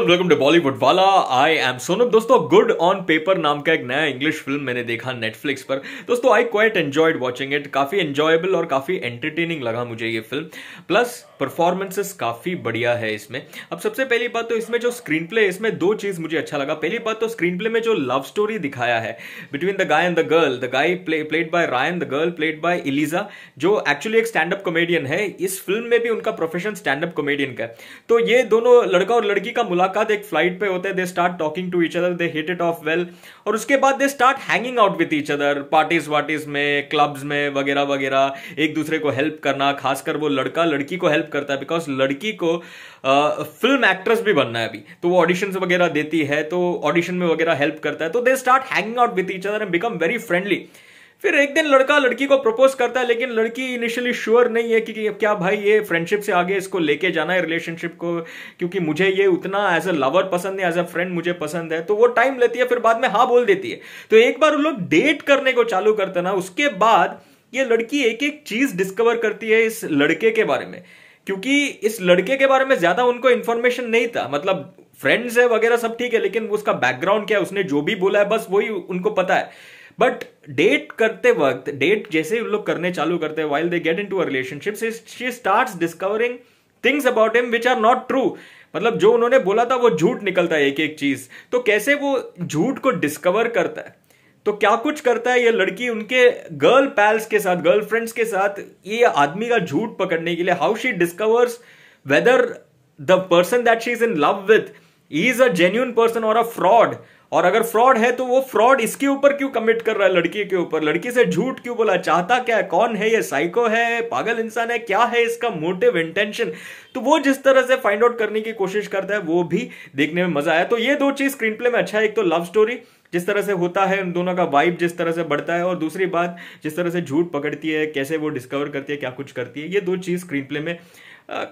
welcome to Bollywood वाला I am Sonam दोस्तों good on paper नाम का एक नया इंग्लिश फिल्म मैंने देखा नेटफ्लिक्स पर दोस्तों I quite enjoyed watching it काफी एंजॉयबल और काफी एंटरटेनिंग लगा मुझे ये फिल्म प्लस परफॉर्मेंसेस काफी बढ़िया है इसमें अब सबसे पहली बात तो इसमें जो स्क्रीन प्ले इसमें दो चीज मुझे अच्छा लगा पहली बात तो स्क्रीन प्ले में जो लव स्टोरी दिखाया है between the guy and the girl the guy played by Ryan the girl played by Eliza जो एक्चुअली एक स्टैंड अप कॉमेडियन है इस फिल्म में भी उनका प्रोफेशन स्टैंड अप कॉमेडियन का है तो ये दोनों लड़का और लड़की का मुलाकात मुलाकात एक फ्लाइट पे होते हैं they start talking to each other they hit it off well और उसके बाद they start hanging out with each other parties वार्टीज में क्लब्स में वगैरह वगैरह एक दूसरे को हेल्प करना खासकर वो लड़का लड़की को हेल्प करता है बिकॉज लड़की को फिल्म uh, एक्ट्रेस भी बनना है अभी तो वो ऑडिशन वगैरह देती है तो ऑडिशन में वगैरह हेल्प करता है तो they start hanging out with each other and become very friendly फिर एक दिन लड़का लड़की को प्रपोज करता है लेकिन लड़की इनिशियली श्योर नहीं है कि, कि क्या भाई ये फ्रेंडशिप से आगे इसको लेके जाना है रिलेशनशिप को क्योंकि मुझे ये उतना एज अ लवर पसंद है एज अ फ्रेंड मुझे पसंद है तो वो टाइम लेती है फिर बाद में हाँ बोल देती है तो एक बार उन लोग डेट करने को चालू करते ना उसके बाद ये लड़की एक एक चीज डिस्कवर करती है इस लड़के के बारे में क्योंकि इस लड़के के बारे में ज्यादा उनको इन्फॉर्मेशन नहीं था मतलब फ्रेंड्स है वगैरह सब ठीक है लेकिन उसका बैकग्राउंड क्या है उसने जो भी बोला है बस वही उनको पता है बट डेट करते वक्त डेट जैसे ही लोग करने चालू करते हैं while they get into a relationship she start discovering things about him which are not true मतलब जो उन्होंने बोला था वो झूठ निकलता है एक एक चीज तो कैसे वो झूठ को डिस्कवर करता है तो क्या कुछ करता है ये लड़की उनके गर्ल पैल्स के साथ गर्ल फ्रेंड्स के साथ ये आदमी का झूठ पकड़ने के लिए how she discovers whether the person that she is in love with is a genuine person और अ फ्रॉड और अगर फ्रॉड है तो वो फ्रॉड इसके ऊपर क्यों कमिट कर रहा है लड़की के ऊपर लड़की से झूठ क्यों बोला चाहता क्या है कौन है ये साइको है पागल इंसान है क्या है इसका मोटिव इंटेंशन तो वो जिस तरह से फाइंड आउट करने की कोशिश करता है वो भी देखने में मजा आया तो ये दो चीज स्क्रीन प्ले में अच्छा है एक तो लव स्टोरी जिस तरह से होता है उन दोनों का वाइब जिस तरह से बढ़ता है और दूसरी बात जिस तरह से झूठ पकड़ती है कैसे वो डिस्कवर करती है क्या कुछ करती है ये दो चीज़ स्क्रीन प्ले में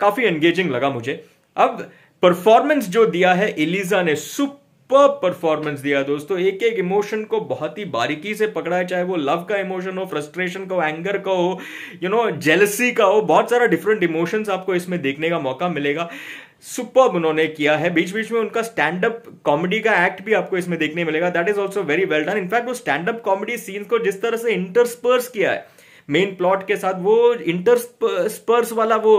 काफ़ी एंगेजिंग लगा मुझे अब परफॉर्मेंस जो दिया है एलिजा ने सुप सुपर परफॉर्मेंस दिया दोस्तों एक एक इमोशन को बहुत ही बारीकी से पकड़ा है चाहे वो लव का इमोशन हो फ्रस्ट्रेशन का हो एंगर का हो यू नो जेलसी का हो बहुत सारा डिफरेंट इमोशंस आपको इसमें देखने का मौका मिलेगा सुपर उन्होंने किया है बीच बीच में उनका स्टैंड अप कॉमेडी का एक्ट भी आपको इसमें देखने मिलेगा that is also very well done in fact वो स्टैंड अप कॉमेडी सीन्स को जिस तरह से इंटरस्पर्स किया है मेन प्लॉट के साथ वो इंटरस्पर्स वाला वो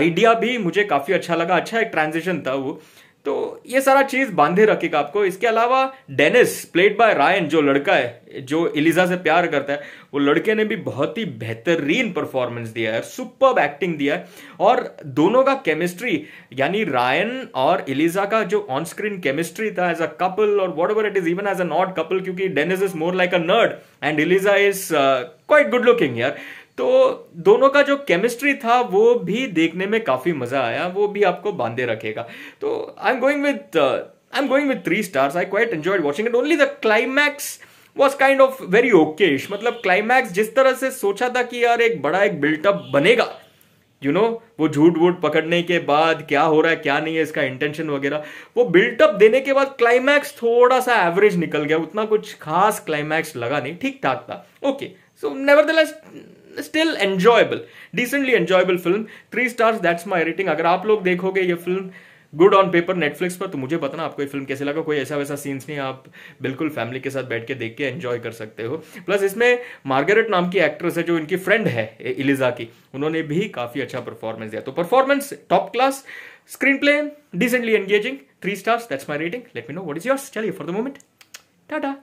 आइडिया भी मुझे काफी अच्छा लगा अच्छा एक ट्रांजिशन था वो तो ये सारा चीज बांधे रखेगा आपको इसके अलावा डेनिस प्लेड बाय रायन जो लड़का है जो एलिजा से प्यार करता है वो लड़के ने भी बहुत ही बेहतरीन परफॉर्मेंस दिया है सुपर एक्टिंग दिया है और दोनों का केमिस्ट्री यानी रायन और एलिजा का जो ऑन स्क्रीन केमिस्ट्री था एज अ कपल और whatever it is even as a not couple क्योंकि Dennis is more like a nerd and Eliza is quite good looking यार तो दोनों का जो केमिस्ट्री था वो भी देखने में काफ़ी मज़ा आया वो भी आपको बांधे रखेगा तो I am going with I am going with three stars I quite enjoyed watching it only the climax was kind of very okayish मतलब क्लाइमैक्स जिस तरह से सोचा था कि यार एक बड़ा एक बिल्टअप बनेगा यू you नो know, वो झूठ वूट पकड़ने के बाद क्या हो रहा है क्या नहीं है इसका इंटेंशन वगैरह वो बिल्टअप देने के बाद क्लाइमैक्स थोड़ा सा एवरेज निकल गया उतना कुछ खास क्लाइमैक्स लगा नहीं ठीक ठाक था okay so never the still enjoyable decently enjoyable film three stars that's my rating अगर आप लोग देखोगे ये फिल्म गुड ऑन पेपर नेटफ्लिक्स पर तो मुझे बताना आपको ये फिल्म कैसे लगा कोई ऐसा वैसा सीन्स नहीं आप बिल्कुल फैमिली के साथ बैठ के देख के एंजॉय कर सकते हो प्लस इसमें मार्गरेट नाम की एक्ट्रेस है जो इनकी फ्रेंड है इलिजा की उन्होंने भी काफ़ी अच्छा परफॉर्मेंस दिया तो performance top class screenplay decently engaging three stars that's my rating let me know what is yours चलिए फॉर द मोमेंट टाटा